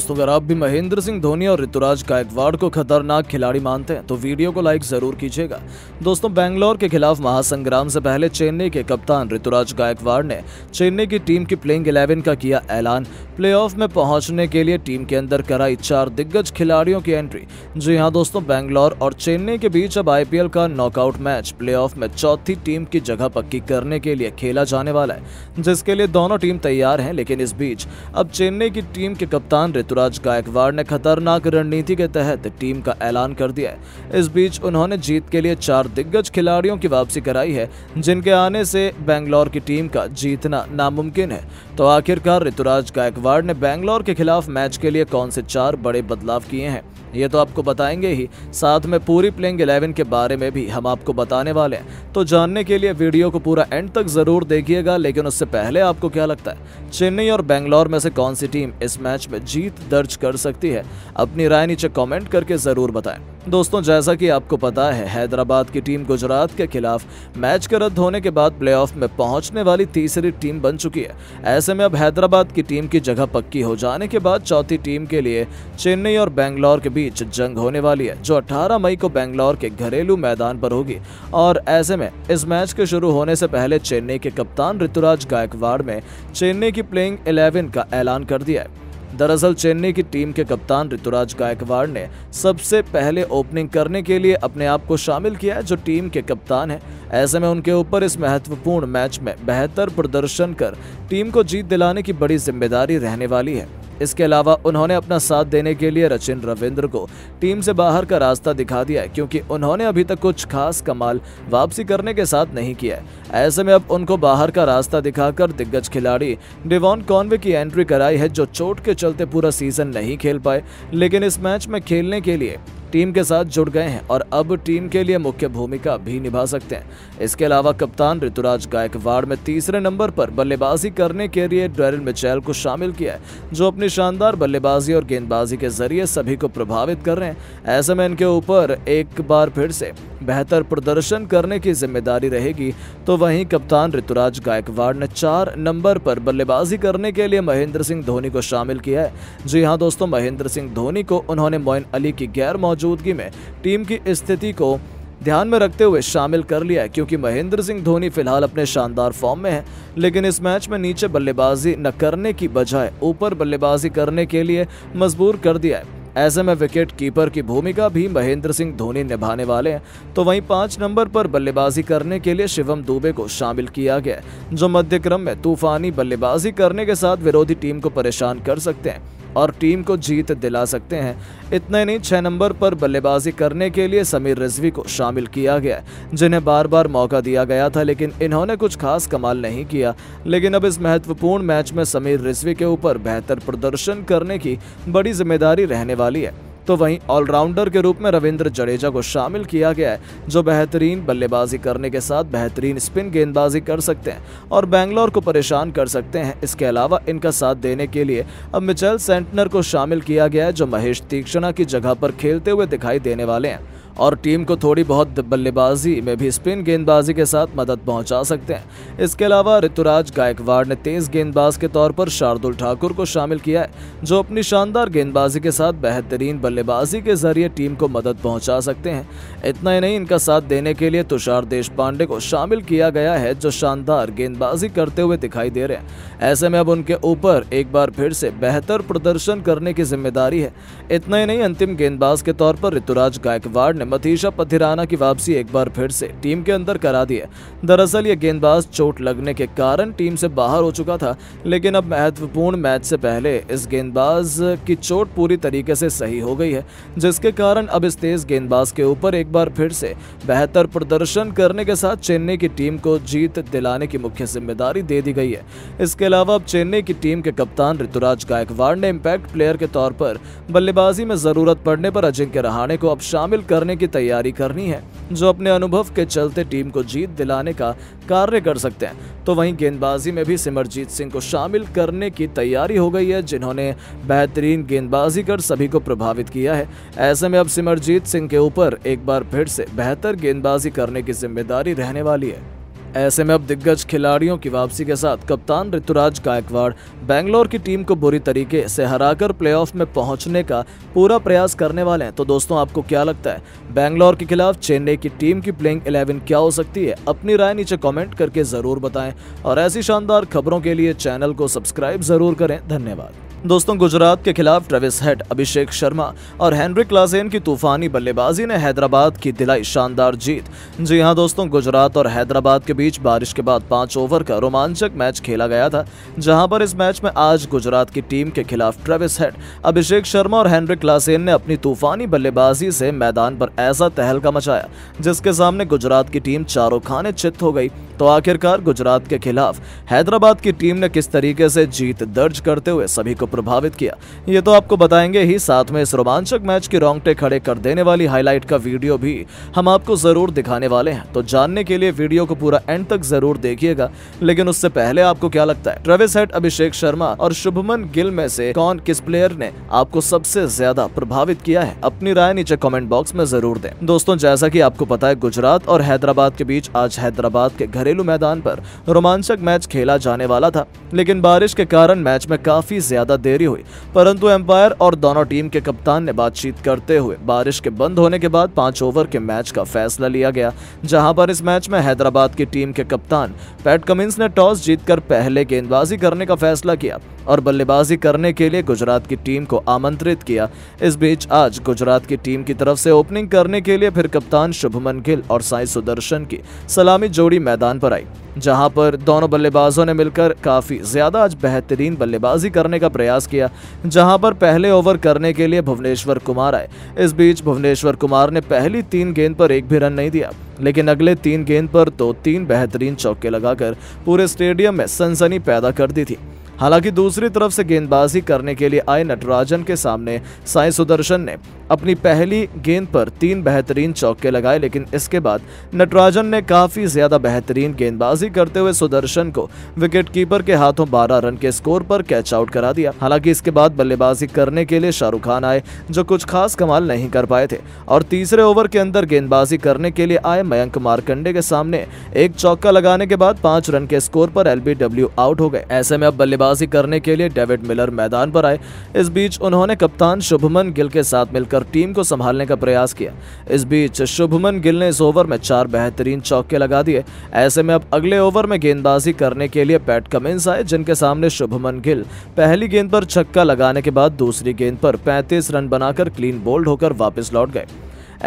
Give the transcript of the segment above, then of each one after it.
दोस्तों अगर आप भी महेंद्र सिंह धोनी और ऋतुराज गायकवाड़ को खतरनाक खिलाड़ी मानते हैं तो वीडियो को लाइक जरूर कीजिएगा दोस्तों बैंगलोर के खिलाफ महासंग्राम से पहले चेन्नई के कप्तान ऋतुराज गायकवाड़ ने चेन्नई की टीम की प्लेइंग इलेवन का किया ऐलान प्लेऑफ में पहुंचने के लिए टीम के अंदर कराई चार दिग्गज खिलाड़ियों की एंट्री जी हाँ दोस्तों बैंगलोर और चेन्नई के बीच अब आई का नॉकआउट मैच प्ले में चौथी टीम की जगह पक्की करने के लिए खेला जाने वाला है जिसके लिए दोनों टीम तैयार है लेकिन इस बीच अब चेन्नई की टीम के कप्तान ऋतुराज गायकवाड़ ने खतरनाक रणनीति के तहत टीम का ऐलान कर दिया इस बीच उन्होंने जीत के लिए चार दिग्गज खिलाड़ियों की वापसी कराई है जिनके आने से बेंगलौर की टीम का जीतना नामुमकिन है तो आखिरकार ऋतुराज गायकवाड़ ने बेंगलौर के खिलाफ मैच के लिए कौन से चार बड़े बदलाव किए हैं ये तो आपको बताएंगे ही साथ में पूरी प्लेइंग एलेवन के बारे में भी हम आपको बताने वाले हैं तो जानने के लिए वीडियो को पूरा एंड तक ज़रूर देखिएगा लेकिन उससे पहले आपको क्या लगता है चेन्नई और बेंगलोर में से कौन सी टीम इस मैच में जीत दर्ज कर सकती है अपनी राय नीचे कॉमेंट करके ज़रूर बताएं दोस्तों जैसा कि आपको पता है हैदराबाद की टीम गुजरात के खिलाफ मैच के रद्द होने के बाद प्लेऑफ में पहुंचने वाली तीसरी टीम बन चुकी है ऐसे में अब हैदराबाद की टीम की जगह पक्की हो जाने के बाद चौथी टीम के लिए चेन्नई और बेंगलौर के बीच जंग होने वाली है जो 18 मई को बेंगलौर के घरेलू मैदान पर होगी और ऐसे में इस मैच के शुरू होने से पहले चेन्नई के कप्तान ऋतुराज गायकवाड़ ने चेन्नई की प्लेइंग इलेवन का ऐलान कर दिया है दरअसल चेन्नई की टीम के कप्तान ऋतुराज गायकवाड़ ने सबसे पहले ओपनिंग करने के लिए अपने आप को शामिल किया है जो टीम के कप्तान हैं ऐसे में उनके ऊपर इस महत्वपूर्ण मैच में बेहतर प्रदर्शन कर टीम को जीत दिलाने की बड़ी जिम्मेदारी रहने वाली है इसके अलावा उन्होंने अपना साथ देने के लिए रचिन रविंद्र को टीम से बाहर का रास्ता दिखा दिया है क्योंकि उन्होंने अभी तक कुछ खास कमाल वापसी करने के साथ नहीं किया है ऐसे में अब उनको बाहर का रास्ता दिखाकर दिग्गज खिलाड़ी डिवॉन कॉन्वे की एंट्री कराई है जो चोट के चलते पूरा सीजन नहीं खेल पाए लेकिन इस मैच में खेलने के लिए टीम के साथ जुड़ गए हैं और अब टीम के लिए मुख्य भूमिका भी निभा सकते हैं इसके अलावा कप्तान ऋतुराज गायकवाड़ में तीसरे नंबर पर बल्लेबाजी करने के लिए डेरिन मिचेल को शामिल किया है जो अपनी शानदार बल्लेबाजी और गेंदबाजी के जरिए सभी को प्रभावित कर रहे हैं ऐसे में इनके ऊपर एक बार फिर से बेहतर प्रदर्शन करने की जिम्मेदारी रहेगी तो वहीं कप्तान ऋतुराज गायकवाड़ ने चार नंबर पर बल्लेबाजी करने के लिए महेंद्र सिंह धोनी को शामिल किया है जी हाँ दोस्तों महेंद्र सिंह धोनी को उन्होंने मोइन अली की गैर मौजूद मौजूदगी में टीम की स्थिति को ध्यान में रखते हुए शामिल कर लिया है क्योंकि महेंद्र सिंह धोनी फिलहाल अपने शानदार फॉर्म में है लेकिन इस मैच में नीचे बल्लेबाजी न करने की बजाय ऊपर बल्लेबाजी करने के लिए मजबूर कर दिया है ऐसे में विकेट कीपर की भूमिका भी महेंद्र सिंह धोनी निभाने वाले हैं तो वहीं पांच नंबर पर बल्लेबाजी करने के लिए शिवम दुबे को शामिल किया गया जो मध्य क्रम में तूफानी बल्लेबाजी करने के साथ विरोधी टीम को परेशान कर सकते हैं और टीम को जीत दिला सकते हैं इतने नहीं छः नंबर पर बल्लेबाजी करने के लिए समीर रिजवी को शामिल किया गया जिन्हें बार बार मौका दिया गया था लेकिन इन्होंने कुछ खास कमाल नहीं किया लेकिन अब इस महत्वपूर्ण मैच में समीर रिजवी के ऊपर बेहतर प्रदर्शन करने की बड़ी जिम्मेदारी रहने वाली है तो वहीं ऑलराउंडर के रूप में रविंद्र जडेजा को शामिल किया गया है जो बेहतरीन बल्लेबाजी करने के साथ बेहतरीन स्पिन गेंदबाजी कर सकते हैं और बैंगलोर को परेशान कर सकते हैं इसके अलावा इनका साथ देने के लिए अब मिचेल सेंटनर को शामिल किया गया है जो महेश तीक्षणा की जगह पर खेलते हुए दिखाई देने वाले हैं और टीम को थोड़ी बहुत बल्लेबाजी में भी स्पिन गेंदबाजी के साथ मदद पहुंचा सकते हैं इसके अलावा ऋतुराज गायकवाड़ ने तेज गेंदबाज के तौर पर शार्दुल ठाकुर को शामिल किया है जो अपनी शानदार गेंदबाजी के साथ बेहतरीन बल्लेबाजी के जरिए टीम को मदद पहुंचा सकते हैं इतना ही नहीं इनका साथ देने के लिए तुषार देश पांडे को शामिल किया गया है जो शानदार गेंदबाजी करते हुए दिखाई दे रहे हैं ऐसे में अब उनके ऊपर एक बार फिर से बेहतर प्रदर्शन करने की जिम्मेदारी है इतना ही नहीं अंतिम गेंदबाज के तौर पर ऋतुराज गायकवाड़ ने मतीशा पथिराना की वापसी एक बार फिर से टीम के अंदर करा दी है दरअसल ये गेंदबाज चोट लगने के कारण टीम से बाहर हो चुका था लेकिन अब महत्वपूर्ण मैच से पहले इस गेंदबाज की चोट पूरी तरीके से सही हो गई है जिसके कारण अब इस तेज गेंदबाज के ऊपर एक बार फिर से बेहतर प्रदर्शन करने के साथ चेन्नई की टीम को जीत दिलाने की मुख्य जिम्मेदारी दे दी गई है इसके अलावा अब चेन्नई की टीम के कप्तान ऋतुराज गायकवाड़ ने इम्पैक्ट प्लेयर के तौर पर बल्लेबाजी में जरूरत पड़ने पर अजिंक्य रहाणे को अब शामिल करने करने की तैयारी करनी है जो अपने अनुभव के चलते टीम को जीत दिलाने का कार्य कर सकते हैं तो वहीं गेंदबाजी में भी सिमरजीत सिंह को शामिल करने की तैयारी हो गई है जिन्होंने बेहतरीन गेंदबाजी कर सभी को प्रभावित किया है ऐसे में अब सिमरजीत सिंह के ऊपर एक बार फिर से बेहतर गेंदबाजी करने की जिम्मेदारी रहने वाली है ऐसे में अब दिग्गज खिलाड़ियों की वापसी के साथ कप्तान ऋतुराज गायकवाड़ बैंगलोर की टीम को बुरी तरीके से हराकर प्लेऑफ में पहुंचने का पूरा प्रयास करने वाले हैं तो दोस्तों आपको क्या लगता है बैंगलोर के खिलाफ चेन्नई की टीम की प्लेइंग 11 क्या हो सकती है अपनी राय नीचे कॉमेंट करके जरूर बताएं और ऐसी शानदार खबरों के लिए चैनल को सब्सक्राइब जरूर करें धन्यवाद दोस्तों गुजरात के खिलाफ ट्रेविस हेड अभिषेक शर्मा और हेनरी क्लासेन की तूफानी बल्लेबाजी ने हैदराबाद की दिलाई शानदार जीत जी हाँ दोस्तों गुजरात और हैदराबाद के बीच बारिश के बाद पांच ओवर का रोमांचक मैच खेला गया था जहां पर इस मैच में आज गुजरात की टीम के खिलाफ ट्रेविस हेड अभिषेक शर्मा और हैंनरी क्लासेन ने अपनी तूफानी बल्लेबाजी से मैदान पर ऐसा तहलका मचाया जिसके सामने गुजरात की टीम चारों खाने चित्त हो गई तो आखिरकार गुजरात के खिलाफ हैदराबाद की टीम ने किस तरीके से जीत दर्ज करते हुए सभी को प्रभावित किया ये तो आपको बताएंगे ही साथ में इस रोमांचक मैच की रोंगटे खड़े कर देने वाली हाईलाइट का वीडियो भी हम आपको जरूर दिखाने वाले हैं तो जानने के लिए वीडियो को पूरा एंड तक जरूर देखिएगा लेकिन उससे पहले आपको क्या लगता है ट्रेविस हेट अभिषेक शर्मा और शुभमन गिल में से कौन किस प्लेयर ने आपको सबसे ज्यादा प्रभावित किया है अपनी राय नीचे कमेंट बॉक्स में जरूर दें दोस्तों जैसा कि आपको पता है गुजरात और हैदराबाद के बीच आज हैदराबाद के घरे घरेलू मैदान पर रोमांचक मैच खेला जाने वाला था लेकिन बारिश के कारण मैच में काफी ज्यादा देरी हुई परंतु एम्पायर और दोनों टीम के कप्तान ने बातचीत करते हुए बारिश के बंद होने के बाद पांच ओवर के मैच का फैसला लिया गया जहां पर इस मैच में हैदराबाद की टीम के कप्तान पैट कमिंस ने टॉस जीतकर पहले गेंदबाजी करने का फैसला किया और बल्लेबाजी करने के लिए गुजरात की टीम को आमंत्रित किया इस बीच आज गुजरात की टीम की तरफ से ओपनिंग करने के लिए फिर कप्तान शुभमन गिल और साई सुदर्शन की सलामी जोड़ी मैदान मैदान पर आई जहां पर दोनों बल्लेबाजों ने मिलकर काफ़ी ज़्यादा आज बेहतरीन बल्लेबाजी करने का प्रयास किया जहां पर पहले ओवर करने के लिए भुवनेश्वर कुमार आए इस बीच भुवनेश्वर कुमार ने पहली तीन गेंद पर एक भी रन नहीं दिया लेकिन अगले तीन गेंद पर दो तो तीन बेहतरीन चौके लगाकर पूरे स्टेडियम में सनसनी पैदा कर दी थी हालांकि दूसरी तरफ से गेंदबाजी करने के लिए आए नटराजन के सामने साई सुदर्शन ने अपनी पहली गेंद पर तीन बेहतरीन चौके लगाए लेकिन इसके बाद नटराजन ने काफी ज्यादा बेहतरीन गेंदबाजी करते हुए सुदर्शन को विकेटकीपर के हाथों 12 रन के स्कोर पर कैच आउट करा दिया हालांकि इसके बाद बल्लेबाजी करने के लिए शाहरुख खान आए जो कुछ खास कमाल नहीं कर पाए थे और तीसरे ओवर के अंदर गेंदबाजी करने के लिए आए मयंक मारकंडे के सामने एक चौका लगाने के बाद पांच रन के स्कोर पर एलबीडब्ल्यू आउट हो गए ऐसे में अब बल्लेबाज बल्लेबाजी करने के लिए डेविड मिलर मैदान पर आए इस बीच उन्होंने कप्तान शुभमन गिल के साथ मिलकर टीम को संभालने का प्रयास किया इस बीच शुभमन गिल ने इस ओवर में चार बेहतरीन चौके लगा दिए ऐसे में अब अगले ओवर में गेंदबाजी करने के लिए पैट कमिंस आए जिनके सामने शुभमन गिल पहली गेंद पर छक्का लगाने के बाद दूसरी गेंद पर पैंतीस रन बनाकर क्लीन बोल्ड होकर वापिस लौट गए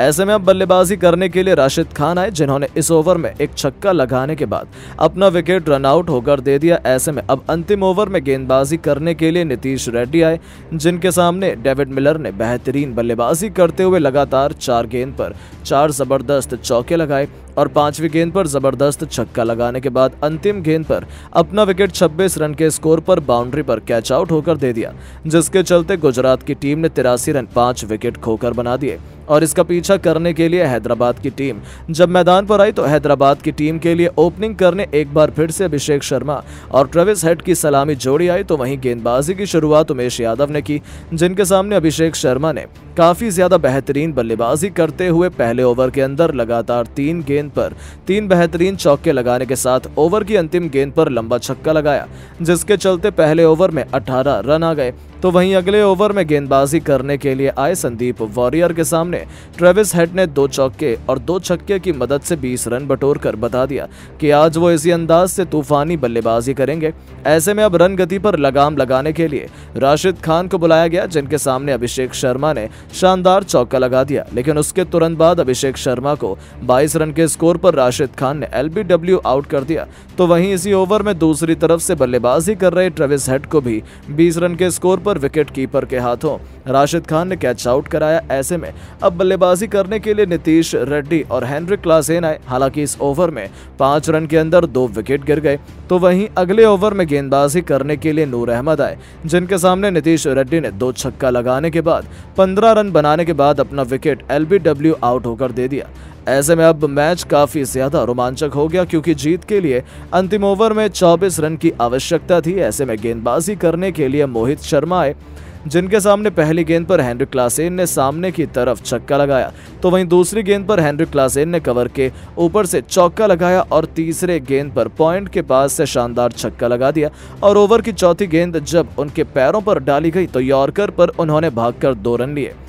ऐसे में अब बल्लेबाजी करने के लिए राशिद खान आए जिन्होंने इस ओवर में एक छक्का लगाने के बाद अपना विकेट रनआउट होकर दे दिया ऐसे में अब अंतिम ओवर में गेंदबाजी करने के लिए नीतीश रेड्डी आए जिनके सामने डेविड मिलर ने बेहतरीन बल्लेबाजी करते हुए लगातार चार गेंद पर चार जबरदस्त चौके लगाए और पांचवी गेंद पर जबरदस्त छक्का लगाने के बाद अंतिम गेंद पर अपना विकेट 26 रन के स्कोर पर बाउंड्री पर कैच आउट होकर दे दिया जिसके चलते गुजरात की टीम ने तिरासी रन पांच विकेट खोकर बना दिए और इसका पीछा करने के लिए हैदराबाद की टीम जब मैदान पर आई तो हैदराबाद की टीम के लिए ओपनिंग करने एक बार फिर से अभिषेक शर्मा और ट्रेविस हेड की सलामी जोड़ी आई तो वहीं गेंदबाजी की शुरुआत उमेश यादव ने की जिनके सामने अभिषेक शर्मा ने काफी ज्यादा बेहतरीन बल्लेबाजी करते हुए पहले ओवर के अंदर लगातार तीन गेंद पर तीन बेहतरीन चौके लगाने के साथ ओवर की अंतिम गेंद पर लंबा छक्का लगाया जिसके चलते पहले ओवर में अठारह रन आ गए तो वहीं अगले ओवर में गेंदबाजी करने के लिए आए संदीप वॉरियर के सामने ट्रेविस हेड ने दो चौके और दो छक्के की मदद से 20 रन बटोर कर बता दिया कि आज वो इसी अंदाज से तूफानी बल्लेबाजी करेंगे ऐसे में अब रन गति पर लगाम लगाने के लिए राशिद खान को बुलाया गया जिनके सामने अभिषेक शर्मा ने शानदार चौका लगा दिया लेकिन उसके तुरंत बाद अभिषेक शर्मा को बाईस रन के स्कोर पर राशिद खान ने एल आउट कर दिया तो वहीं इसी ओवर में दूसरी तरफ से बल्लेबाजी कर रहे ट्रेविस हेड को भी बीस रन के स्कोर पर पर विकेट कीपर के हाथों राशिद खान ने कैच आउट कराया ऐसे में अब बल्लेबाजी करने के लिए नीतीश रेड्डी और हेनरिक क्लासेन आए हालांकि इस ओवर में पांच रन के अंदर दो विकेट गिर गए तो वहीं अगले ओवर में गेंदबाजी करने के लिए नूर अहमद आए जिनके सामने नीतीश रेड्डी ने दो छक्का लगाने के बाद पंद्रह रन बनाने के बाद अपना विकेट एल आउट होकर दे दिया ऐसे में अब मैच काफी ज्यादा रोमांचक हो गया क्योंकि जीत के लिए अंतिम ओवर में 24 रन की आवश्यकता थी ऐसे में गेंदबाजी करने के लिए मोहित शर्मा आए जिनके सामने पहली गेंद पर हैंनरी क्लासेन ने सामने की तरफ छक्का लगाया तो वहीं दूसरी गेंद पर हैंनरी क्लासेन ने कवर के ऊपर से चौका लगाया और तीसरे गेंद पर पॉइंट के पास से शानदार छक्का लगा दिया और ओवर की चौथी गेंद जब उनके पैरों पर डाली गई तो यॉर्कर पर उन्होंने भागकर दो रन लिए